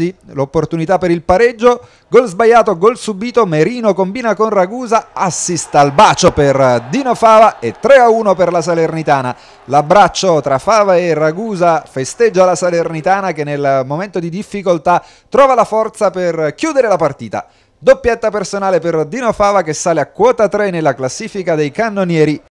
Rossi, l'opportunità per il pareggio, gol sbagliato, gol subito, Merino combina con Ragusa, assist al bacio per Dino Fava e 3-1 per la Salernitana. L'abbraccio tra Fava e Ragusa festeggia la Salernitana che nel momento di difficoltà trova la forza per chiudere la partita. Doppietta personale per Dino Fava che sale a quota 3 nella classifica dei cannonieri